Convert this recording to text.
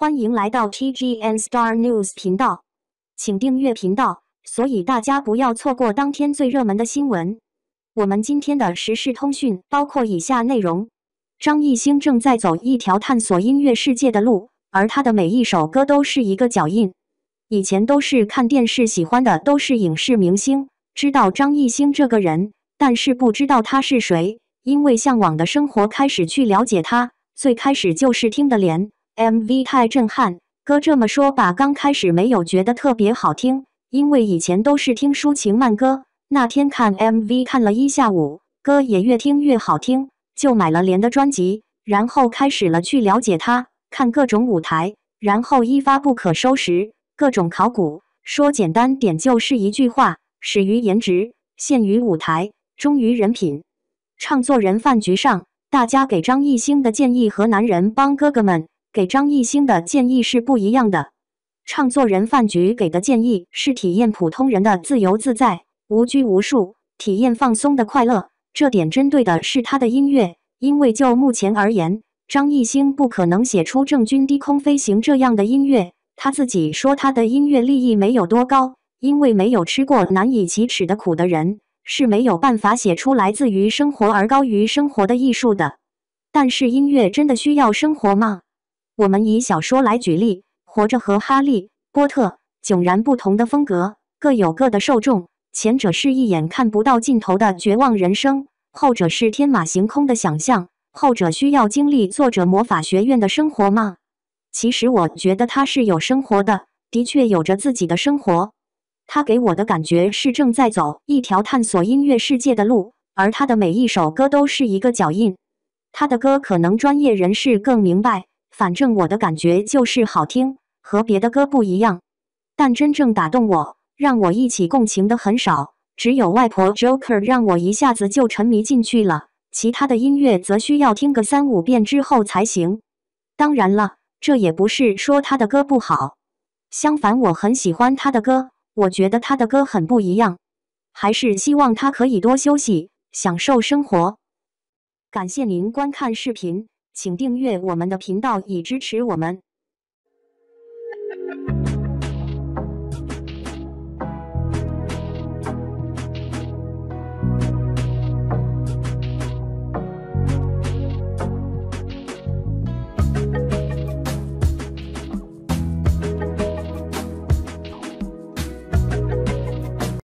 欢迎来到 TGN Star News 频道，请订阅频道，所以大家不要错过当天最热门的新闻。我们今天的时事通讯包括以下内容：张艺兴正在走一条探索音乐世界的路，而他的每一首歌都是一个脚印。以前都是看电视喜欢的都是影视明星，知道张艺兴这个人，但是不知道他是谁。因为向往的生活开始去了解他，最开始就是听的连。MV 太震撼，哥这么说吧，刚开始没有觉得特别好听，因为以前都是听抒情慢歌。那天看 MV 看了一下午，歌也越听越好听，就买了连的专辑，然后开始了去了解他，看各种舞台，然后一发不可收拾，各种考古。说简单点就是一句话：始于颜值，陷于舞台，忠于人品。唱作人饭局上，大家给张艺兴的建议和男人帮哥哥们。给张艺兴的建议是不一样的，唱作人饭局给的建议是体验普通人的自由自在、无拘无束，体验放松的快乐。这点针对的是他的音乐，因为就目前而言，张艺兴不可能写出郑钧《低空飞行》这样的音乐。他自己说他的音乐立意没有多高，因为没有吃过难以启齿的苦的人是没有办法写出来自于生活而高于生活的艺术的。但是，音乐真的需要生活吗？我们以小说来举例，《活着》和《哈利波特》迥然不同的风格，各有各的受众。前者是一眼看不到尽头的绝望人生，后者是天马行空的想象。后者需要经历作者魔法学院的生活吗？其实我觉得他是有生活的，的确有着自己的生活。他给我的感觉是正在走一条探索音乐世界的路，而他的每一首歌都是一个脚印。他的歌可能专业人士更明白。反正我的感觉就是好听，和别的歌不一样。但真正打动我、让我一起共情的很少，只有外婆 Joker 让我一下子就沉迷进去了。其他的音乐则需要听个三五遍之后才行。当然了，这也不是说他的歌不好，相反，我很喜欢他的歌。我觉得他的歌很不一样。还是希望他可以多休息，享受生活。感谢您观看视频。请订阅我们的频道，以支持我们。